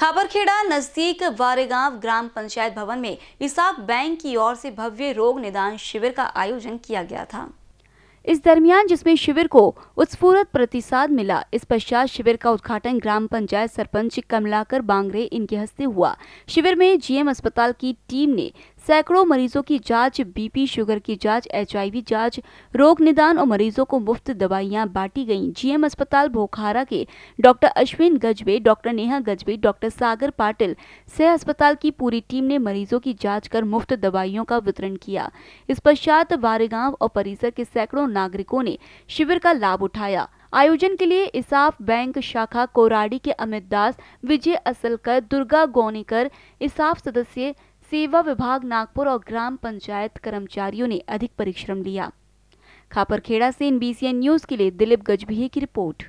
खाबरखेड़ा नजदीक वारेगांव ग्राम पंचायत भवन में इसाब बैंक की ओर से भव्य रोग निदान शिविर का आयोजन किया गया था इस दरमियान जिसमें शिविर को उत्स्फूर्त प्रतिसाद मिला इस पश्चात शिविर का उद्घाटन ग्राम पंचायत सरपंच कमलाकर बांगरे इनके हस्ते हुआ शिविर में जीएम अस्पताल की टीम ने सैकड़ों मरीजों की जांच बीपी शुगर की जांच एचआईवी जांच रोग निदान और मरीजों को मुफ्त दवाइयां बांटी गईं जीएम अस्पताल भोखारा के डॉक्टर अश्विन गजबे डॉक्टर नेहा गजबे डॉक्टर सागर पाटिल सह अस्पताल की पूरी टीम ने मरीजों की जाँच कर मुफ्त दवाइयों का वितरण किया इस पश्चात वारेगांव और परिसर के सैकड़ों नागरिकों ने शिविर का लाभ उठाया आयोजन के लिए इसाफ बैंक शाखा कोराडी के अमित दास विजय असलकर दुर्गा गोनीकर इसाफ सदस्य सेवा विभाग नागपुर और ग्राम पंचायत कर्मचारियों ने अधिक परिश्रम लिया खापरखेड़ा से एनबीसीएन न्यूज के लिए दिलीप गजभिये की रिपोर्ट